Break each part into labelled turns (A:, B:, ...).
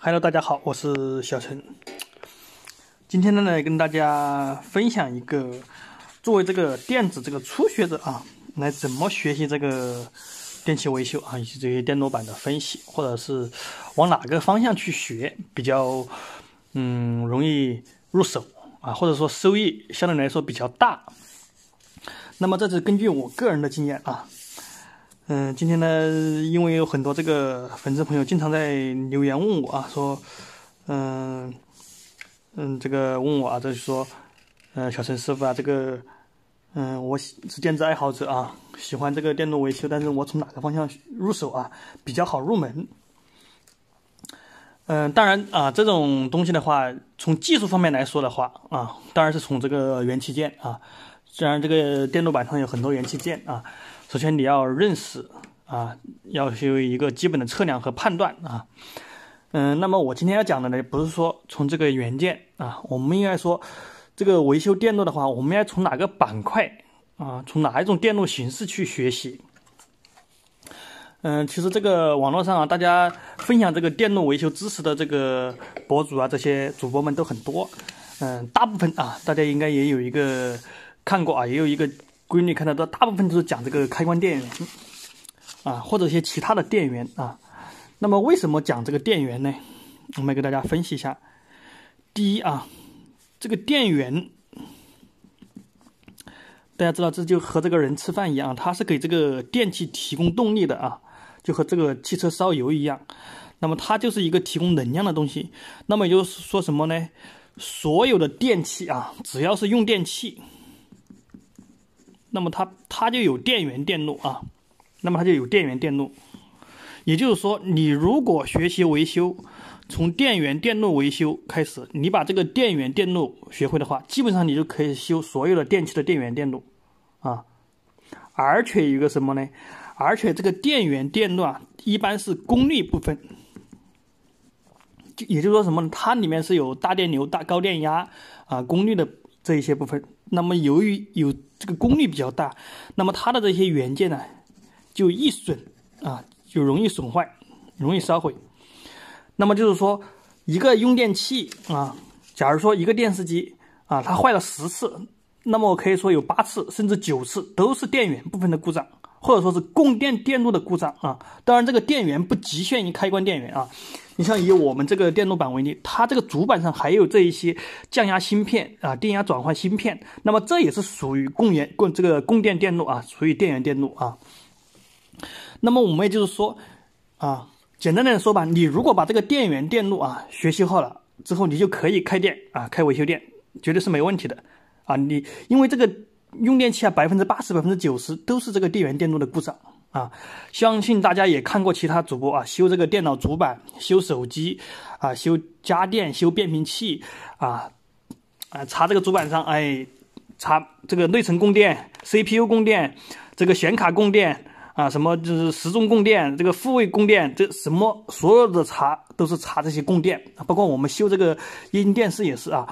A: Hello，大家好，我是小陈。今天呢，来跟大家分享一个，作为这个电子这个初学者啊，来怎么学习这个电器维修啊，以及这些电路板的分析，或者是往哪个方向去学比较，嗯，容易入手啊，或者说收益相对来说比较大。那么这是根据我个人的经验啊。嗯，今天呢，因为有很多这个粉丝朋友经常在留言问我啊，说，嗯，嗯，这个问我啊，就是说，嗯，小陈师傅啊，这个，嗯，我是电子爱好者啊，喜欢这个电路维修，但是我从哪个方向入手啊比较好入门？嗯，当然啊，这种东西的话，从技术方面来说的话啊，当然是从这个元器件啊，虽然这个电路板上有很多元器件啊。首先你要认识啊，要有一个基本的测量和判断啊，嗯，那么我今天要讲的呢，不是说从这个原件啊，我们应该说这个维修电路的话，我们要从哪个板块啊，从哪一种电路形式去学习？嗯，其实这个网络上啊，大家分享这个电路维修知识的这个博主啊，这些主播们都很多，嗯，大部分啊，大家应该也有一个看过啊，也有一个。规律看到的大部分都是讲这个开关电源啊，或者一些其他的电源啊。那么为什么讲这个电源呢？我们给大家分析一下。第一啊，这个电源，大家知道这就和这个人吃饭一样，它是给这个电器提供动力的啊，就和这个汽车烧油一样。那么它就是一个提供能量的东西。那么就是说什么呢？所有的电器啊，只要是用电器。那么它它就有电源电路啊，那么它就有电源电路，也就是说，你如果学习维修，从电源电路维修开始，你把这个电源电路学会的话，基本上你就可以修所有的电器的电源电路啊。而且一个什么呢？而且这个电源电路啊，一般是功率部分，就也就是说什么？它里面是有大电流、大高电压啊，功率的。这一些部分，那么由于有这个功率比较大，那么它的这些元件呢，就易损啊，就容易损坏，容易烧毁。那么就是说，一个用电器啊，假如说一个电视机啊，它坏了十次，那么可以说有八次甚至九次都是电源部分的故障。或者说是供电电路的故障啊，当然这个电源不局限于开关电源啊，你像以我们这个电路板为例，它这个主板上还有这一些降压芯片啊、电压转换芯片，那么这也是属于供源供这个供电电路啊，属于电源电路啊。那么我们也就是说，啊，简单点说吧，你如果把这个电源电路啊学习好了之后，你就可以开店啊，开维修店绝对是没问题的啊，你因为这个。用电器啊，百分之八十、百分之九十都是这个电源电路的故障啊！相信大家也看过其他主播啊，修这个电脑主板、修手机啊、修家电、修变频器啊啊，查这个主板上，哎，查这个内存供电、CPU 供电、这个显卡供电啊，什么就是时钟供电、这个复位供电，这什么所有的查都是查这些供电，包括我们修这个液晶电视也是啊。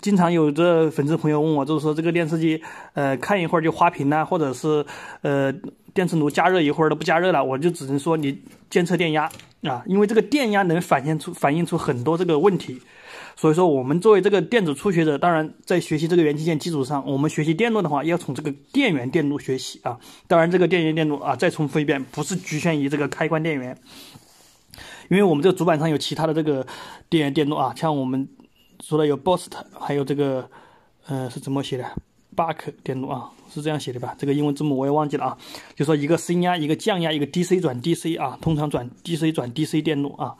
A: 经常有这粉丝朋友问我，就是说这个电视机，呃，看一会儿就花屏啦，或者是，呃，电磁炉加热一会儿都不加热了，我就只能说你监测电压啊，因为这个电压能反映出反映出很多这个问题。所以说我们作为这个电子初学者，当然在学习这个元器件基础上，我们学习电路的话，要从这个电源电路学习啊。当然这个电源电路啊，再重复一遍，不是局限于这个开关电源，因为我们这个主板上有其他的这个电源电路啊，像我们。除了有 boost，还有这个，呃，是怎么写的 buck 电路啊？是这样写的吧？这个英文字母我也忘记了啊。就说一个升压，一个降压，一个 DC 转 DC 啊，通常转 DC 转 DC 电路啊。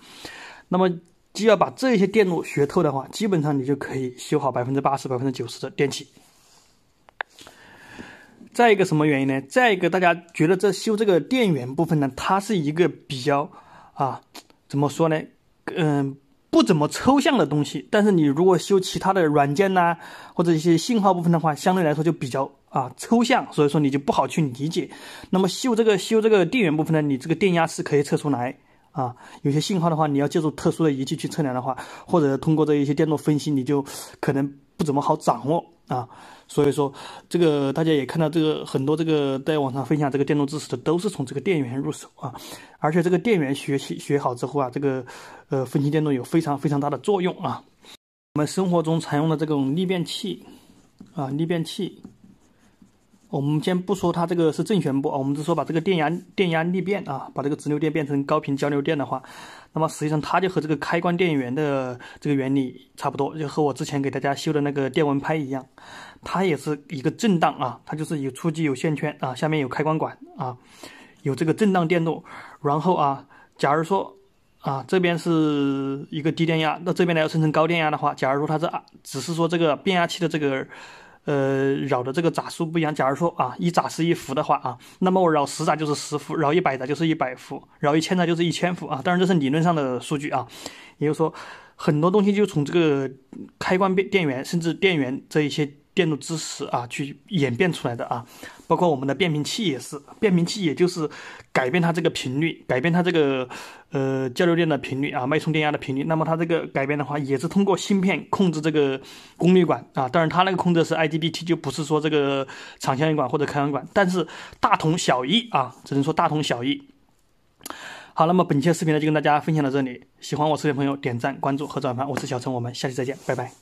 A: 那么，既要把这些电路学透的话，基本上你就可以修好百分之八十、百分之九十的电器。再一个什么原因呢？再一个，大家觉得这修这个电源部分呢，它是一个比较啊，怎么说呢？嗯。不怎么抽象的东西，但是你如果修其他的软件呢，或者一些信号部分的话，相对来说就比较啊抽象，所以说你就不好去理解。那么修这个修这个电源部分呢，你这个电压是可以测出来啊。有些信号的话，你要借助特殊的仪器去测量的话，或者通过这一些电路分析，你就可能。不怎么好掌握啊，所以说这个大家也看到，这个很多这个在网上分享这个电动知识的，都是从这个电源入手啊，而且这个电源学习学好之后啊，这个呃分频电动有非常非常大的作用啊。我们生活中采用的这种逆变器啊，逆变器。我们先不说它这个是正弦波啊，我们只说把这个电压电压逆变啊，把这个直流电变成高频交流电的话，那么实际上它就和这个开关电源的这个原理差不多，就和我之前给大家修的那个电蚊拍一样，它也是一个震荡啊，它就是有初级有线圈啊，下面有开关管啊，有这个震荡电路，然后啊，假如说啊这边是一个低电压，那这边呢要生成高电压的话，假如说它是啊，只是说这个变压器的这个。呃，绕的这个匝数不一样。假如说啊，一匝是一伏的话啊，那么我绕十匝就是十伏，绕一百匝就是一百伏，绕一千匝就是一千伏啊。当然这是理论上的数据啊，也就是说很多东西就从这个开关变电源，甚至电源这一些。电路知识啊，去演变出来的啊，包括我们的变频器也是，变频器也就是改变它这个频率，改变它这个呃交流电的频率啊，脉冲电压的频率。那么它这个改变的话，也是通过芯片控制这个功率管啊，当然它那个控制是 IGBT，就不是说这个场效应管或者开关管，但是大同小异啊，只能说大同小异。好，那么本期的视频呢，就跟大家分享到这里。喜欢我视频朋友点赞、关注和转发，我是小陈，我们下期再见，拜拜。